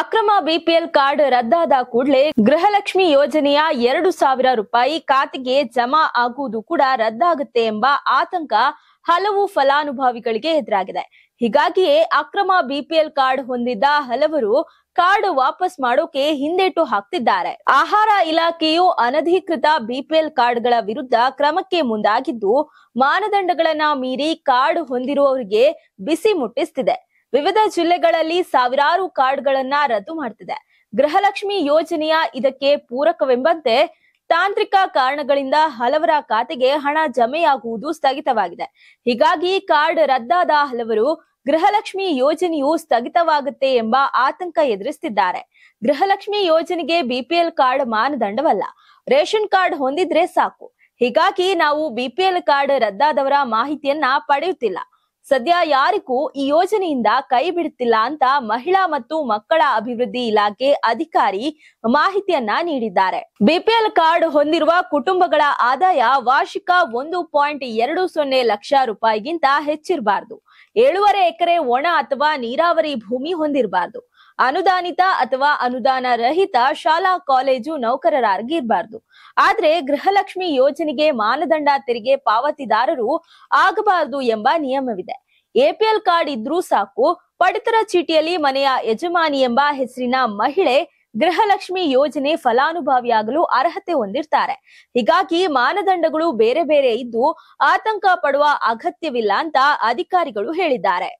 ಅಕ್ರಮ BPL card ರದ್ದಾದ ಕೂಡಲೇ ಗೃಹಲಕ್ಷ್ಮಿ ಯೋಜನೆಯ ಎರಡು ಸಾವಿರ ರೂಪಾಯಿ ಖಾತೆಗೆ ಜಮಾ ಆಗುವುದು ಕೂಡ ರದ್ದಾಗುತ್ತೆ ಎಂಬ ಆತಂಕ ಹಲವು ಫಲಾನುಭವಿಗಳಿಗೆ ಎದುರಾಗಿದೆ ಹೀಗಾಗಿಯೇ ಅಕ್ರಮ ಬಿಪಿಎಲ್ ಕಾರ್ಡ್ ಹೊಂದಿದ್ದ ಹಲವರು ಕಾರ್ಡ್ ವಾಪಸ್ ಮಾಡೋಕೆ ಹಿಂದೇಟು ಹಾಕ್ತಿದ್ದಾರೆ ಆಹಾರ ಇಲಾಖೆಯು ಅನಧಿಕೃತ ಬಿಪಿಎಲ್ ಕಾರ್ಡ್ಗಳ ವಿರುದ್ಧ ಕ್ರಮಕ್ಕೆ ಮುಂದಾಗಿದ್ದು ಮಾನದಂಡಗಳನ್ನ ಮೀರಿ ಕಾರ್ಡ್ ಹೊಂದಿರುವವರಿಗೆ ಬಿಸಿ ಮುಟ್ಟಿಸ್ತಿದೆ ವಿವಿಧ ಜಿಲ್ಲೆಗಳಲ್ಲಿ ಸಾವಿರಾರು ಕಾರ್ಡ್ಗಳನ್ನ ರದ್ದು ಮಾಡ್ತಿದೆ ಗೃಹಲಕ್ಷ್ಮಿ ಯೋಜನೆಯ ಇದಕ್ಕೆ ಪೂರಕವೆಂಬಂತೆ ತಾಂತ್ರಿಕ ಕಾರಣಗಳಿಂದ ಹಲವರ ಖಾತೆಗೆ ಹಣ ಜಮೆಯಾಗುವುದು ಸ್ಥಗಿತವಾಗಿದೆ ಹೀಗಾಗಿ ಕಾರ್ಡ್ ರದ್ದಾದ ಹಲವರು ಗೃಹಲಕ್ಷ್ಮಿ ಯೋಜನೆಯು ಸ್ಥಗಿತವಾಗುತ್ತೆ ಎಂಬ ಆತಂಕ ಎದುರಿಸುತ್ತಿದ್ದಾರೆ ಗೃಹಲಕ್ಷ್ಮಿ ಯೋಜನೆಗೆ ಬಿಪಿಎಲ್ ಕಾರ್ಡ್ ಮಾನದಂಡವಲ್ಲ ರೇಷನ್ ಕಾರ್ಡ್ ಹೊಂದಿದ್ರೆ ಸಾಕು ಹೀಗಾಗಿ ನಾವು ಬಿಪಿಎಲ್ ಕಾರ್ಡ್ ರದ್ದಾದವರ ಮಾಹಿತಿಯನ್ನ ಪಡೆಯುತ್ತಿಲ್ಲ ಸದ್ಯ ಯಾರಿಗೂ ಈ ಯೋಜನೆಯಿಂದ ಕೈ ಬಿಡುತ್ತಿಲ್ಲ ಅಂತ ಮಹಿಳಾ ಮತ್ತು ಮಕ್ಕಳ ಅಭಿವೃದ್ಧಿ ಇಲಾಖೆ ಅಧಿಕಾರಿ ಮಾಹಿತಿಯನ್ನ ನೀಡಿದ್ದಾರೆ ಬಿಪಿಎಲ್ ಕಾರ್ಡ್ ಹೊಂದಿರುವ ಕುಟುಂಬಗಳ ಆದಾಯ ವಾರ್ಷಿಕ ಒಂದು ಪಾಯಿಂಟ್ ಎರಡು ಸೊನ್ನೆ ಲಕ್ಷ ರೂಪಾಯಿಗಿಂತ ಹೆಚ್ಚಿರಬಾರದು ಏಳುವರೆ ಎಕರೆ ಒಣ ಅಥವಾ ನೀರಾವರಿ ಭೂಮಿ ಹೊಂದಿರಬಾರದು ಅನುದಾನಿತ ಅಥವಾ ಅನುದಾನ ರಹಿತ ಶಾಲಾ ಕಾಲೇಜು ಇರಬಾರ್ದು ಆದ್ರೆ ಗೃಹಲಕ್ಷ್ಮಿ ಯೋಜನೆಗೆ ಮಾನದಂಡ ತೆರಿಗೆ ಪಾವತಿದಾರರು ಆಗಬಾರದು ಎಂಬ ನಿಯಮವಿದೆ ಎಪಿಎಲ್ ಕಾರ್ಡ್ ಇದ್ರೂ ಸಾಕು ಪಡಿತರ ಚೀಟಿಯಲ್ಲಿ ಮನೆಯ ಯಜಮಾನಿ ಎಂಬ ಹೆಸರಿನ ಮಹಿಳೆ ಗೃಹಲಕ್ಷ್ಮಿ ಯೋಜನೆ ಫಲಾನುಭವಿಯಾಗಲು ಅರ್ಹತೆ ಹೊಂದಿರ್ತಾರೆ ಹೀಗಾಗಿ ಮಾನದಂಡಗಳು ಬೇರೆ ಬೇರೆ ಇದ್ದು ಆತಂಕ ಪಡುವ ಅಗತ್ಯವಿಲ್ಲ ಅಂತ ಅಧಿಕಾರಿಗಳು ಹೇಳಿದ್ದಾರೆ